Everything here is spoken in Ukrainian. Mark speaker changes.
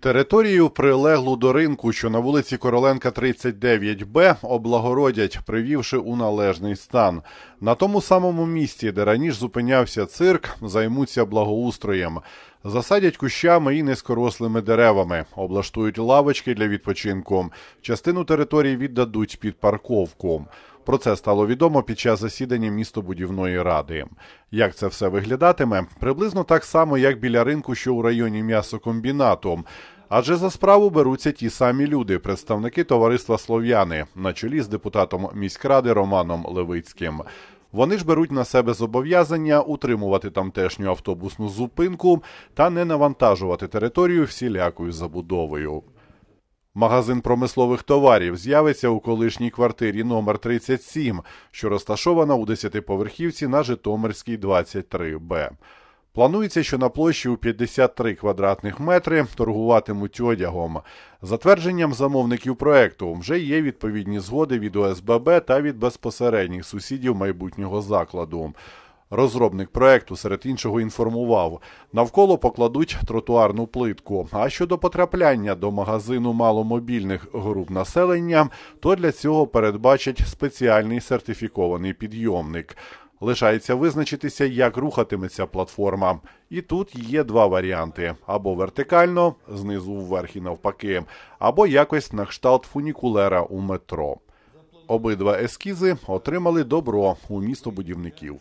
Speaker 1: Територію прилеглу до ринку, що на вулиці Короленка, 39Б, облагородять, привівши у належний стан. На тому самому місці, де раніше зупинявся цирк, займуться благоустроєм. Засадять кущами і низкорослими деревами, облаштують лавочки для відпочинку. Частину території віддадуть під парковку. Про це стало відомо під час засідання містобудівної ради. Як це все виглядатиме? Приблизно так само, як біля ринку, що у районі м'ясокомбінату. Адже за справу беруться ті самі люди, представники товариства Слов'яни, на чолі з депутатом міськради Романом Левицьким. Вони ж беруть на себе зобов'язання утримувати тамтешню автобусну зупинку та не навантажувати територію всілякою забудовою. Магазин промислових товарів з'явиться у колишній квартирі номер 37 що розташована у 10-поверхівці на Житомирській 23Б. Планується, що на площі у 53 квадратних метри торгуватимуть одягом. Затвердженням замовників проекту вже є відповідні згоди від ОСББ та від безпосередніх сусідів майбутнього закладу. Розробник проекту серед іншого інформував, навколо покладуть тротуарну плитку. А щодо потрапляння до магазину маломобільних груп населення, то для цього передбачать спеціальний сертифікований підйомник. Лишається визначитися, як рухатиметься платформа. І тут є два варіанти: або вертикально, знизу вверх і навпаки, або якось на кшталт фунікулера у метро. Обидва ескізи отримали добро у містобудівників.